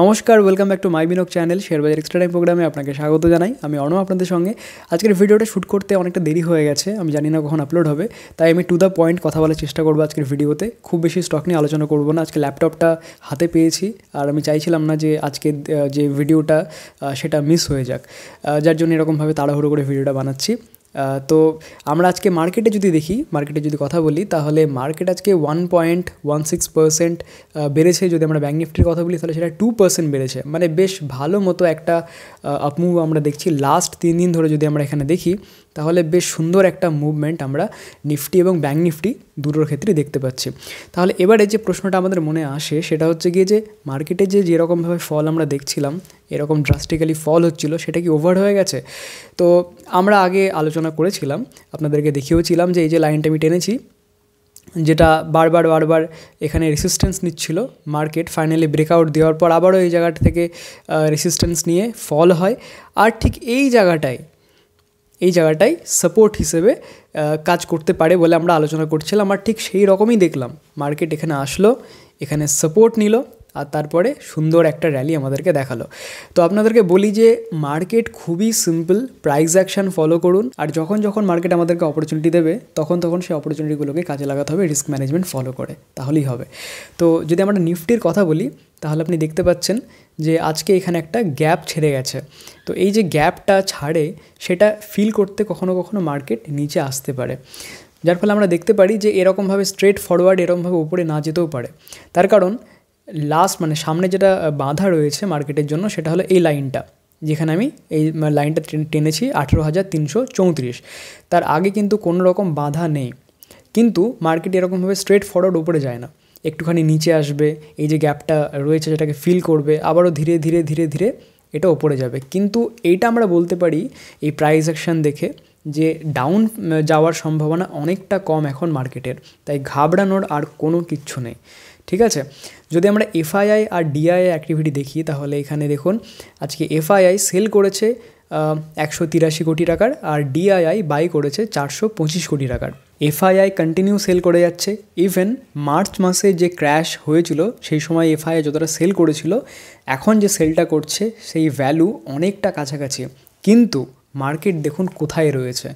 নমস্কার welcome back to my বিনক channel শেয়ারবাজার এক্সট্রা টাইম প্রোগ্রামে আপনাকে স্বাগত জানাই আমি অনম আপনাদের সঙ্গে আজকের ভিডিওটা শ্যুট করতে অনেকটা দেরি হয়ে গেছে আমি জানি না কখন আপলোড হবে তাই আমি টু দ্য পয়েন্ট কথা বলার চেষ্টা করবো আজকের ভিডিওতে খুব বেশি স্টক নিয়ে আলোচনা করবো না আজকে ল্যাপটপটা হাতে পেয়েছি আর আমি চাইছিলাম না যে আজকে যে ভিডিওটা সেটা মিস হয়ে যাক যার জন্য এরকমভাবে তাড়াহুড়ো করে ভিডিওটা বানাচ্ছি তো আমরা আজকে মার্কেটে যদি দেখি মার্কেটে যদি কথা বলি তাহলে মার্কেট আজকে one point one six percent বেড়েছে যদি আমরা ব্যাঙ্ক নিফটির কথা বলি তাহলে সেটা টু পার্সেন্ট বেড়েছে মানে বেশ ভালো মতো একটা আপমুভ আমরা দেখছি লাস্ট তিন দিন ধরে যদি আমরা এখানে দেখি তাহলে বেশ সুন্দর একটা মুভমেন্ট আমরা নিফটি এবং ব্যাঙ্ক নিফটি দুটোর ক্ষেত্রে দেখতে পাচ্ছি তাহলে এবারে যে প্রশ্নটা আমাদের মনে আসে সেটা হচ্ছে গিয়ে যে মার্কেটে যে যেরকমভাবে ফল আমরা দেখছিলাম এরকম ড্রাস্টিক্যালি ফল হচ্ছিল সেটা কি ওভার হয়ে গেছে তো আমরা আগে আলোচনা করেছিলাম আপনাদেরকে দেখিয়েওছিলাম যে এই যে লাইনটা আমি টেনেছি যেটা বারবার বারবার এখানে রেসিস্ট্যান্স নিচ্ছিল মার্কেট ফাইনালি ব্রেকআউট দেওয়ার পর আবারও এই জায়গাটা থেকে রেসিস্ট্যান্স নিয়ে ফল হয় আর ঠিক এই জায়গাটায় এই জায়গাটায় সাপোর্ট হিসেবে কাজ করতে পারে বলে আমরা আলোচনা করছিলাম আর ঠিক সেই রকমই দেখলাম মার্কেট এখানে আসলো এখানে সাপোর্ট নিল আর তারপরে সুন্দর একটা র্যালি আমাদেরকে দেখালো তো আপনাদেরকে বলি যে মার্কেট খুবই সিম্পল প্রাইস অ্যাকশান ফলো করুন আর যখন যখন মার্কেট আমাদেরকে অপরচুনিটি দেবে তখন তখন সেই অপরচুনিটিগুলোকে কাজে লাগাতে হবে রিস্ক ম্যানেজমেন্ট ফলো করে তাহলেই হবে তো যদি আমরা নিফটির কথা বলি তাহলে আপনি দেখতে পাচ্ছেন যে আজকে এখানে একটা গ্যাপ ছেড়ে গেছে তো এই যে গ্যাপটা ছাড়ে সেটা ফিল করতে কখনো কখনো মার্কেট নিচে আসতে পারে যার ফলে আমরা দেখতে পারি যে এরকমভাবে স্ট্রেট ফরওয়ার্ড এরকমভাবে উপরে না যেতেও পারে তার কারণ লাস্ট মানে সামনে যেটা বাঁধা রয়েছে মার্কেটের জন্য সেটা হলো এই লাইনটা যেখানে আমি এই লাইনটা টেনেছি আঠেরো হাজার তিনশো চৌত্রিশ তার আগে কিন্তু কোনো রকম বাধা নেই কিন্তু মার্কেট এরকমভাবে স্ট্রেট ফরওয়ার্ড উপরে যায় না একটুখানি নিচে আসবে এই যে গ্যাপটা রয়েছে সেটাকে ফিল করবে আবারও ধীরে ধীরে ধীরে ধীরে এটা ওপরে যাবে কিন্তু এইটা আমরা বলতে পারি এই প্রাইস অ্যাকশান দেখে যে ডাউন যাওয়ার সম্ভাবনা অনেকটা কম এখন মার্কেটের তাই ঘাবড়ানোর আর কোনো কিচ্ছু নেই ঠিক আছে যদি আমরা এফআইআই আর ডিআইআই অ্যাক্টিভিটি দেখি তাহলে এখানে দেখুন আজকে এফআইআই সেল করেছে একশো তিরাশি কোটি টাকার আর ডিআইআই বাই করেছে চারশো পঁচিশ কোটি টাকার এফআইআই কন্টিনিউ সেল করে যাচ্ছে ইভেন মার্চ মাসে যে ক্র্যাশ হয়েছিল সেই সময় এফআইআই যতটা সেল করেছিল এখন যে সেলটা করছে সেই ভ্যালু অনেকটা কাছাকাছি কিন্তু মার্কেট দেখুন কোথায় রয়েছে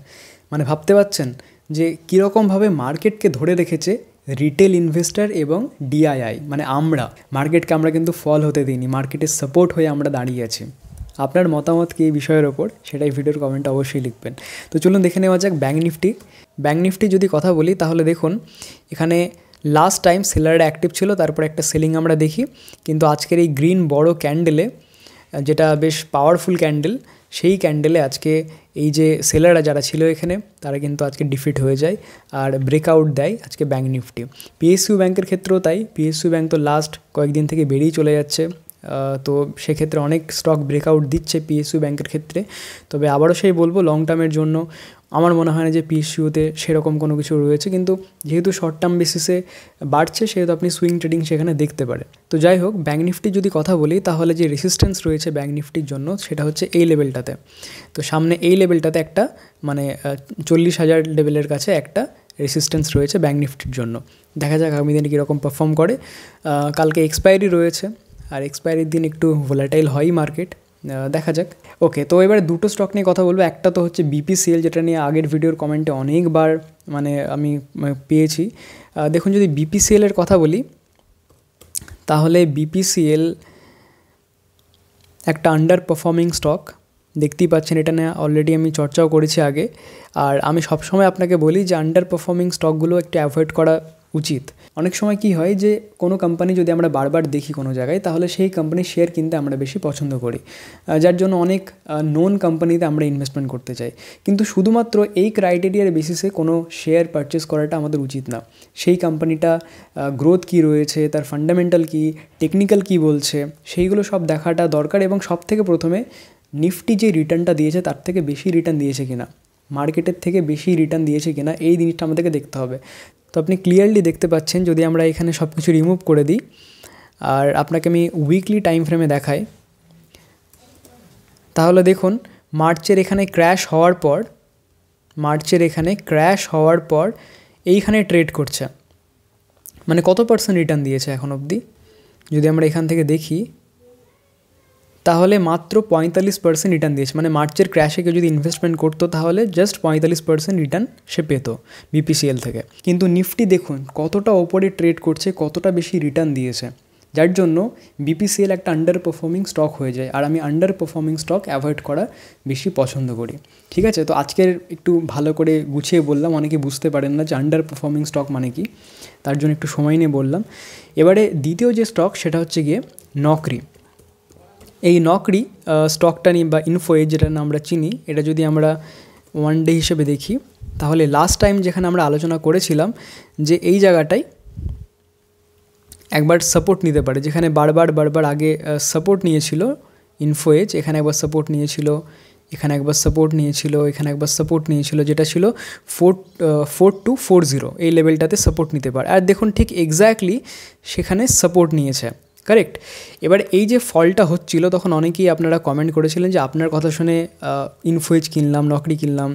মানে ভাবতে পারছেন যে কীরকমভাবে মার্কেটকে ধরে রেখেছে রিটেল ইনভেস্টার এবং ডিআইআই মানে আমরা মার্কেটকে আমরা কিন্তু ফল হতে দিইনি মার্কেটের সাপোর্ট হয়ে আমরা দাঁড়িয়ে আছি আপনার মতামত কী বিষয়ের ওপর সেটাই ভিডিওর কমেন্ট অবশ্যই লিখবেন তো চলুন দেখে নেওয়া যাক ব্যাঙ্ক নিফটি ব্যাঙ্ক নিফটি যদি কথা বলি তাহলে দেখুন এখানে লাস্ট টাইম সেলারের অ্যাক্টিভ ছিল তারপর একটা সেলিং আমরা দেখি কিন্তু আজকের এই গ্রিন বড় ক্যান্ডেলে যেটা বেশ পাওয়ারফুল ক্যান্ডেল সেই ক্যান্ডেলে আজকে এই যে সেলাররা যারা ছিল এখানে তারা কিন্তু আজকে ডিফিট হয়ে যায় আর ব্রেকআউট দেয় আজকে ব্যাঙ্ক নিফটি পিএসইউ ব্যাংকের ক্ষেত্রেও তাই পিএসইউ ব্যাঙ্ক তো লাস্ট কয়েকদিন থেকে বেরিয়ে চলে যাচ্ছে তো সেক্ষেত্রে অনেক স্টক ব্রেকআউট দিচ্ছে পিএসইউ ব্যাংকের ক্ষেত্রে তবে আবারও সেই বলবো লং টার্মের জন্য আমার মনে হয় না যে পিএসইউতে সেরকম কোনো কিছু রয়েছে কিন্তু যেহেতু শর্ট টার্ম বেসিসে বাড়ছে সেহেতু আপনি সুইং ট্রেডিং সেখানে দেখতে পারে তো যাই হোক ব্যাঙ্ক নিফটির যদি কথা বলি তাহলে যে রেসিস্ট্যান্স রয়েছে ব্যাঙ্ক নিফটির জন্য সেটা হচ্ছে এই লেভেলটাতে তো সামনে এই লেভেলটাতে একটা মানে চল্লিশ হাজার লেভেলের কাছে একটা রেসিস্ট্যান্স রয়েছে ব্যাঙ্ক নিফটির জন্য দেখা যাক আগামী দিনে কীরকম পারফর্ম করে কালকে এক্সপায়ারি রয়েছে আর এক্সপায়ারির দিন একটু ভোলাটাইল হয়ই মার্কেট দেখা যাক ওকে তো এবার দুটো স্টক নিয়ে কথা বলবো একটা তো হচ্ছে বিপিসিএল যেটা নিয়ে আগের ভিডিওর কমেন্টে অনেকবার মানে আমি মানে, পেয়েছি দেখুন যদি বিপিসিএলের কথা বলি তাহলে বিপিসিএল একটা আন্ডার পারফর্মিং স্টক দেখতেই পাচ্ছেন এটা নিয়ে অলরেডি আমি চর্চাও করেছি আগে আর আমি সবসময় আপনাকে বলি যে আন্ডার পারফর্মিং স্টকগুলো একটু অ্যাভয়েড করা উচিত অনেক সময় কি হয় যে কোনো কোম্পানি যদি আমরা বারবার দেখি কোনো জায়গায় তাহলে সেই কোম্পানির শেয়ার কিনতে আমরা বেশি পছন্দ করি যার জন্য অনেক নন কোম্পানিতে আমরা ইনভেস্টমেন্ট করতে চাই কিন্তু শুধুমাত্র এই ক্রাইটেরিয়ার বেসিসে কোনো শেয়ার পারচেস করাটা আমাদের উচিত না সেই কোম্পানিটা গ্রোথ কি রয়েছে তার ফান্ডামেন্টাল কি টেকনিক্যাল কি বলছে সেইগুলো সব দেখাটা দরকার এবং সব থেকে প্রথমে নিফটি যে রিটার্নটা দিয়েছে তার থেকে বেশি রিটার্ন দিয়েছে কিনা মার্কেটের থেকে বেশি রিটার্ন দিয়েছে কিনা এই জিনিসটা আমাদেরকে দেখতে হবে তো আপনি ক্লিয়ারলি দেখতে পাচ্ছেন যদি আমরা এখানে সব কিছু রিমুভ করে দিই আর আপনাকে আমি উইকলি টাইম ফ্রেমে দেখাই তাহলে দেখুন মার্চের এখানে ক্র্যাশ হওয়ার পর মার্চের এখানে ক্র্যাশ হওয়ার পর এইখানে ট্রেড করছে মানে কত পার্সেন্ট রিটার্ন দিয়েছে এখন অবধি যদি আমরা এখান থেকে দেখি তাহলে মাত্র পঁয়তাল্লিশ পার্সেন্ট রিটার্ন দিয়েছে মানে মার্চের ক্র্যাশে কেউ যদি ইনভেস্টমেন্ট করতো তাহলে জাস্ট পঁয়তাল্লিশ পার্সেন্ট রিটার্ন সে পেত বিপিসিএল থেকে কিন্তু নিফটি দেখুন কতটা ওপরে ট্রেড করছে কতটা বেশি রিটার্ন দিয়েছে যার জন্য বিপিসিএল একটা আন্ডার পারফর্মিং স্টক হয়ে যায় আর আমি আন্ডার পারফর্মিং স্টক অ্যাভয়েড করা বেশি পছন্দ করি ঠিক আছে তো আজকের একটু ভালো করে গুছিয়ে বললাম অনেকে বুঝতে পারেন না যে আন্ডার পারফর্মিং স্টক মানে কি তার জন্য একটু সময় নিয়ে বললাম এবারে দ্বিতীয় যে স্টক সেটা হচ্ছে গিয়ে নকরি এই নকরি স্টকটা নিয়ে বা ইনফোয়ে যেটা আমরা চিনি এটা যদি আমরা ওয়ান ডে হিসেবে দেখি তাহলে লাস্ট টাইম যেখানে আমরা আলোচনা করেছিলাম যে এই জায়গাটায় একবার সাপোর্ট নিতে পারে যেখানে বারবার বারবার আগে সাপোর্ট নিয়েছিল ইনফোয়েজ এখানে একবার সাপোর্ট নিয়েছিল এখানে একবার সাপোর্ট নিয়েছিল এখানে একবার সাপোর্ট নিয়েছিল যেটা ছিল four four two four zero এই লেভেলটাতে সাপোর্ট নিতে পারে আর দেখুন ঠিক এক্স্যাক্টলি সেখানে সাপোর্ট নিয়েছে কারেক্ট এবার এই যে ফলটা হচ্ছিল তখন অনেকেই আপনারা কমেন্ট করেছিলেন যে আপনার কথা শুনে ইনফোয়েজ কিনলাম নকরি কিনলাম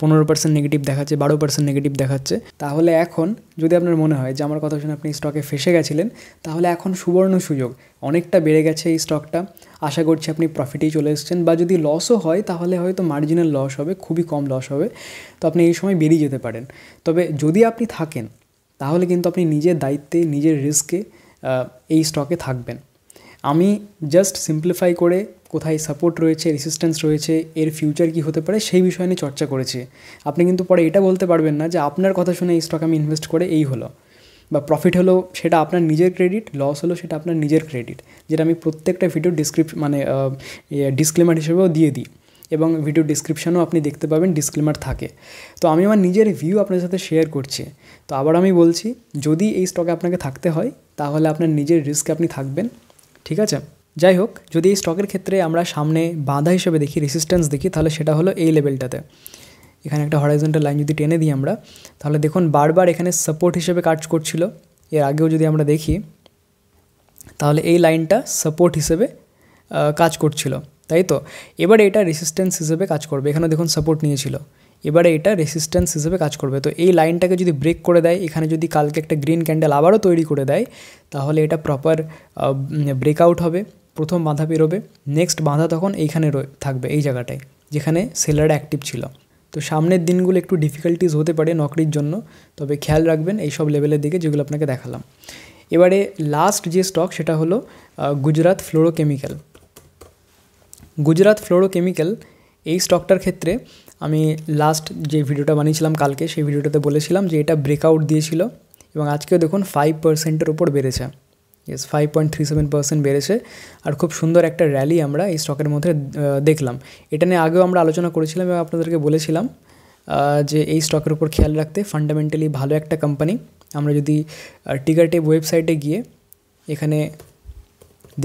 পনেরো পার্সেন্ট নেগেটিভ দেখাচ্ছে বারো পার্সেন্ট নেগেটিভ দেখাচ্ছে তাহলে এখন যদি আপনার মনে হয় যে আমার কথা শুনে আপনি স্টকে ফেসে গেছিলেন তাহলে এখন সুবর্ণ সুযোগ অনেকটা বেড়ে গেছে এই স্টকটা আশা করছি আপনি প্রফিটেই চলে এসেছেন বা যদি লসও হয় তাহলে হয়তো মার্জিনাল লস হবে খুবই কম লস হবে তো আপনি এই সময় বেরিয়ে যেতে পারেন তবে যদি আপনি থাকেন তাহলে কিন্তু আপনি নিজের দায়িত্বে নিজের রিস্কে এই স্টকে থাকবেন আমি জাস্ট সিম্পলিফাই করে কোথায় সাপোর্ট রয়েছে রেসিস্ট্যান্স রয়েছে এর ফিউচার কি হতে পারে সেই বিষয় নিয়ে চর্চা করেছি আপনি কিন্তু পরে এটা বলতে পারবেন না যে আপনার কথা শুনে এই স্টক আমি ইনভেস্ট করে এই হলো বা প্রফিট হলো সেটা আপনার নিজের ক্রেডিট লস হলো সেটা আপনার নিজের ক্রেডিট যেটা আমি প্রত্যেকটা ভিডিও ডিসক্রিপ মানে ডিসক্লেমার ইয়ে, হিসেবেও দিয়ে দিই এবং ভিডিও ডিসক্রিপশানেও আপনি দেখতে পাবেন ডিসক্লেমার থাকে তো আমি আমার নিজের ভিউ আপনার সাথে শেয়ার করছি তো আবার আমি বলছি যদি এই স্টকে আপনাকে থাকতে হয় তাহলে আপনি নিজের রিস্ক আপনি রাখবেন ঠিক আছে যাই হোক যদি স্টক এর ক্ষেত্রে আমরা সামনে বাধা হিসেবে দেখি রেজিস্ট্যান্স দেখি তাহলে সেটা হলো এই লেভেলটাতে এখানে একটা হরিজন্টাল লাইন যদি টেনে দিই আমরা তাহলে দেখুন বারবার এখানে সাপোর্ট হিসেবে কাজ করছিল এর আগেও যদি আমরা দেখি তাহলে এই লাইনটা সাপোর্ট হিসেবে কাজ করছিল তাই তো এবারে এটা রেজিস্ট্যান্স হিসেবে কাজ করবে এখানে দেখুন সাপোর্ট নিয়েছিল এবারে এটা রেসিস্ট্যান্স হিসেবে কাজ করবে তো এই লাইনটাকে যদি ব্রেক করে দেয় এখানে যদি কালকে একটা গ্রিন ক্যান্ডেল আবারও তৈরি করে দেয় তাহলে এটা প্রপার ব্রেকআউট হবে প্রথম বাঁধা বেরোবে নেক্সট বাঁধা তখন এইখানে থাকবে এই জায়গাটায় যেখানে সেলার অ্যাক্টিভ ছিল তো সামনের দিনগুলো একটু ডিফিকাল্টিস হতে পারে নকরির জন্য তবে খেয়াল রাখবেন এইসব লেভেলের দিকে যেগুলো আপনাকে দেখালাম এবারে লাস্ট যে স্টক সেটা হলো গুজরাত ফ্লোরোকেমিক্যাল গুজরাত ফ্লোরোকেমিক্যাল এই স্টকটার ক্ষেত্রে আমি লাস্ট যে ভিডিওটা বানিছিলাম কালকে সেই ভিডিওটাতে বলেছিলাম যে এটা ব্রেকআউট দিয়েছিল এবং আজকে দেখুন 5% এর উপর বেড়েছে यस 5.37% বেড়েছে আর খুব সুন্দর একটা র্যালি আমরা এই স্টকের মধ্যে দেখলাম এটা নিয়ে আগে আমরা আলোচনা করেছিলাম এবং আপনাদেরকে বলেছিলাম যে এই স্টকের উপর খেয়াল রাখতে ফান্ডামেন্টালি ভালো একটা কোম্পানি আমরা যদি টিকারটে ওয়েবসাইটে গিয়ে এখানে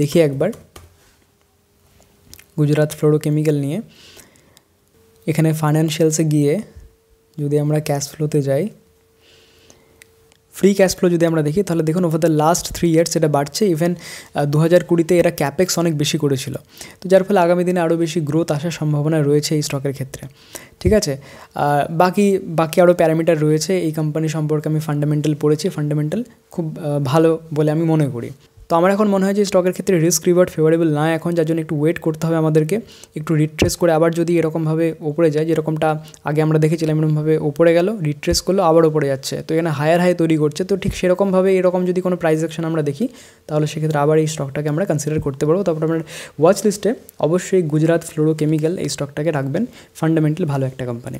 দেখি একবার গুজরাট ফ্লোরোকেমিক্যাল নিয়ে এখানে ফাইন্যান্সিয়ালসে গিয়ে যদি আমরা ক্যাশ ফ্লোতে যাই ফ্রি ক্যাশ ফ্লো যদি আমরা দেখি তাহলে দেখুন over the last three years এটা বাড়ছে ইভেন দু হাজার কুড়িতে এরা ক্যাপেক্স অনেক বেশি করেছিল তো যার ফলে আগামী দিনে আরও বেশি গ্রোথ আসার সম্ভাবনা রয়েছে এই স্টকের ক্ষেত্রে ঠিক আছে বাকি বাকি আরও প্যারামিটার রয়েছে এই কোম্পানি সম্পর্কে আমি ফান্ডামেন্টাল পড়েছি ফান্ডামেন্টাল খুব ভালো বলে আমি মনে করি তো আমার এখন মনে হয় যে স্টকের ক্ষেত্রে রিস্ক রিওয়ার্ড ফেভারেবল না এখন যার জন্য একটু ওয়েট করতে হবে আমাদেরকে একটু রিট্রেস করে আবার যদি এরকমভাবে ওপরে যায় যেরকমটা আগে আমরা দেখেছিলাম এরকমভাবে ওপরে গেল রিট্রেস করলো আবার ওপরে যাচ্ছে তো এখানে হায়ার হাই তৈরি করছে তো ঠিক সেরকমভাবে এরকম যদি কোনো প্রাইস অ্যাকশন আমরা দেখি তাহলে সেক্ষেত্রে আবার এই স্টকটাকে আমরা কনসিডার করতে পারবো তারপর আপনার ওয়াচ লিস্টে অবশ্যই গুজরাত ফ্লোরো কেমিক্যাল এই স্টকটাকে রাখবেন ফান্ডামেন্টাল ভালো একটা কোম্পানি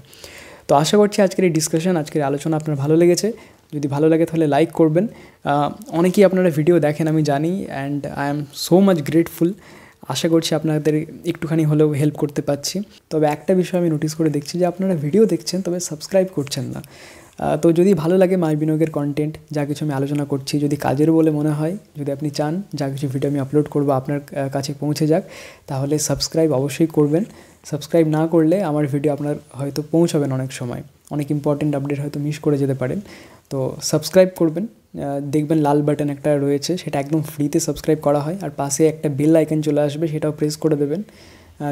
তো আশা করছি আজকের এই ডিসকাশন আজকের আলোচনা আপনার ভালো লেগেছে যদি ভালো লাগে তাহলে লাইক করবেন অনেকেই আপনারা ভিডিও দেখেন আমি জানি and I am so much grateful আশা করছি আপনাদের একটুখানি হলেও হেল্প করতে পারছি তবে একটা বিষয় আমি নোটিস করে দেখছি যে আপনারা ভিডিও দেখছেন তবে সাবস্ক্রাইব করছেন না তো যদি ভালো লাগে মাই বিনিয়োগের কন্টেন্ট যা কিছু আমি আলোচনা করছি যদি কাজের বলে মনে হয় যদি আপনি চান যা কিছু ভিডিও আমি আপলোড করব আপনার কাছে পৌঁছে যাক তাহলে সাবস্ক্রাইব অবশ্যই করবেন সাবস্ক্রাইব না করলে আমার ভিডিও আপনার হয়তো পৌঁছাবেন অনেক সময় অনেক ইম্পর্টেন্ট আপডেট হয়তো মিস করে যেতে পারেন তো সাবস্ক্রাইব করবেন দেখবেন লাল বাটন একটা রয়েছে সেটা একদম ফ্রিতে সাবস্ক্রাইব করা হয় আর পাশে একটা বেল আইকন চলে আসবে সেটাও প্রেস করে দেবেন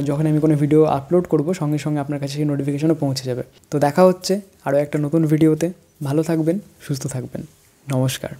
যখন আমি কোনো ভিডিও আপলোড করব সঙ্গে সঙ্গে আপনার কাছে সেই নোটিফিকেশনও পৌঁছে যাবে তো দেখা হচ্ছে আরও একটা নতুন ভিডিওতে ভালো থাকবেন সুস্থ থাকবেন নমস্কার